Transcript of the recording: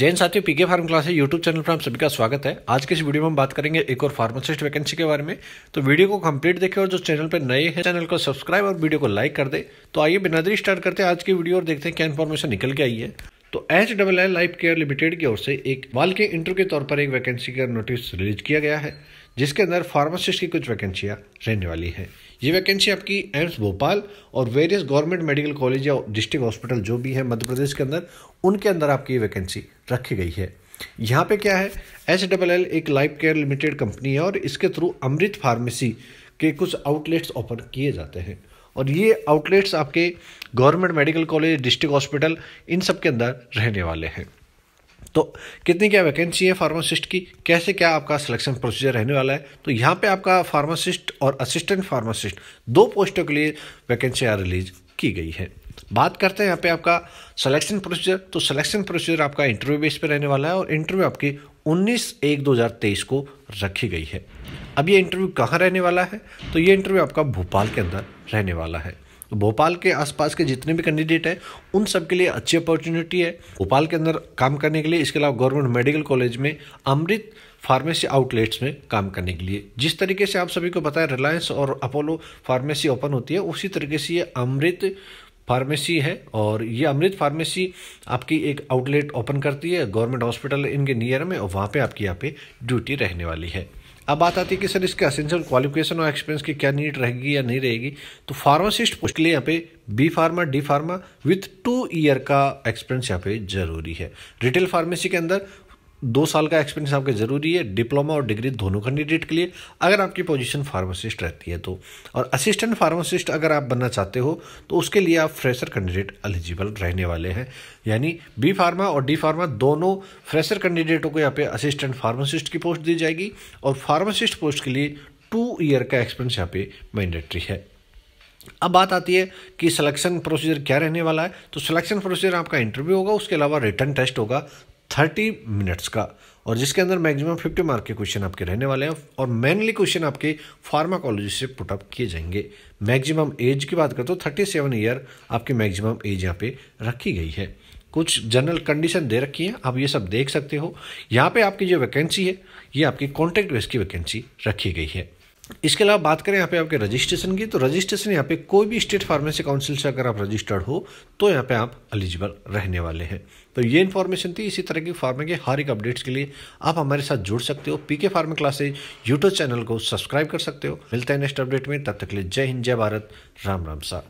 जैन साथियों PK pharma class है YouTube channel पर हम सभी का स्वागत है आज के इस वीडियो में हम बात करेंगे एक और फार्मासिस्ट वैकेंसी के बारे में तो वीडियो को कंप्लीट देखें और जो चैनल पर नए हैं चैनल को सब्सक्राइब और वीडियो को लाइक कर दे तो आइए बिना देरी स्टार्ट करते हैं आज की वीडियो और देखते हैं क्या इन्फॉर्मेशन निकल के आई है तो H double L life care limited की ओर से एक वाल के इंटरव्यू के तौर पर एक वैकेंसी का नोटिस रिलीज किया गया है जिसके अंदर फार्मासिस्ट की कुछ वैकेंसियाँ रहने वाली हैं ये वैकेंसी आपकी एम्स भोपाल और वेरियस गवर्नमेंट मेडिकल कॉलेज या डिस्ट्रिक्ट हॉस्पिटल जो भी है मध्य प्रदेश के अंदर उनके अंदर आपकी वैकेंसी रखी गई है यहाँ पे क्या है एच डबल एल एक लाइफ केयर लिमिटेड कंपनी है और इसके थ्रू अमृत फार्मेसी के कुछ आउटलेट्स ओपन किए जाते हैं और ये आउटलेट्स आपके government medical college district hospital इन सब के अंदर रहने वाले हैं तो कितनी क्या वैकेंसी है फार्मासिस्ट की कैसे क्या आपका सिलेक्शन प्रोसीजर रहने वाला है तो यहाँ पे आपका फार्मासिस्ट और असिस्टेंट फार्मासिस्ट दो पोस्टों के लिए वैकेंसियाँ रिलीज की गई है बात करते हैं यहाँ पे आपका सिलेक्शन प्रोसीजर तो सिलेक्शन प्रोसीजर आपका इंटरव्यू बेस पे रहने वाला है और इंटरव्यू आपकी 19 एक 2023 को रखी गई है अब ये इंटरव्यू कहाँ रहने वाला है तो ये इंटरव्यू आपका भोपाल के अंदर रहने वाला है तो भोपाल के आसपास के जितने भी कैंडिडेट हैं उन सब के लिए अच्छी अपॉर्चुनिटी है भोपाल के अंदर काम करने के लिए इसके अलावा गवर्नमेंट मेडिकल कॉलेज में अमृत फार्मेसी आउटलेट्स में काम करने के लिए जिस तरीके से आप सभी को बताएं रिलायंस और अपोलो फार्मेसी ओपन होती है उसी तरीके से ये अमृत फार्मेसी है और ये अमृत फार्मेसी आपकी एक आउटलेट ओपन करती है गवर्नमेंट हॉस्पिटल इनके नियर में और वहाँ पे आपकी यहाँ पे ड्यूटी रहने वाली है अब बात आती है कि सर इसके असेंशियल क्वालिफिकेशन और एक्सपीरियंस की क्या नीड रहेगी या नहीं रहेगी तो फार्मासिस्ट पोस्ट के लिए यहाँ पे B pharma D pharma with two year का एक्सपीरियंस यहाँ पे जरूरी है रिटेल फार्मेसी के अंदर दो साल का एक्सपीरियंस आपके ज़रूरी है डिप्लोमा और डिग्री दोनों कैंडिडेट के लिए अगर आपकी पोजीशन फार्मासिस्ट रहती है तो और असिस्टेंट फार्मासिस्ट अगर आप बनना चाहते हो तो उसके लिए आप फ्रेशर कैंडिडेट एलिजिबल रहने वाले हैं यानी बी फार्मा और डी फार्मा दोनों फ्रेशर कैंडिडेटों को यहाँ पे असिस्टेंट फार्मासिस्ट की पोस्ट दी जाएगी और फार्मासिस्ट पोस्ट के लिए टू ईयर का एक्सपीरियंस यहाँ पे मैंडेटरी है अब बात आती है कि सिलेक्शन प्रोसीजर क्या रहने वाला है तो सिलेक्शन प्रोसीजर आपका इंटरव्यू होगा उसके अलावा रिटर्न टेस्ट होगा थर्टी मिनट्स का और जिसके अंदर मैक्सिमम फिफ्टी मार्क के क्वेश्चन आपके रहने वाले हैं और मेनली क्वेश्चन आपके फार्माकोलॉजी से पुटअप किए जाएंगे मैक्सिमम एज की बात करते तो थर्टी सेवन ईयर आपकी मैक्सिमम एज यहाँ पे रखी गई है कुछ जनरल कंडीशन दे रखी है आप ये सब देख सकते हो यहाँ पे आपकी जो वैकेंसी है ये आपकी कॉन्टैक्ट बेस की वैकेंसी रखी गई है इसके अलावा बात करें यहाँ पे आपके रजिस्ट्रेशन की तो रजिस्ट्रेशन यहाँ पे कोई भी स्टेट फार्मेसी काउंसिल से अगर आप रजिस्टर्ड हो तो यहाँ पे आप एलिजिबल रहने वाले हैं तो ये इन्फॉर्मेशन थी इसी तरह की फार्मा के हर एक अपडेट्स के लिए आप हमारे साथ जुड़ सकते हो PK pharma classes YouTube channel को सब्सक्राइब कर सकते हो मिलते हैं नेक्स्ट अपडेट में तब तक के लिए जय हिंद जय भारत राम राम सा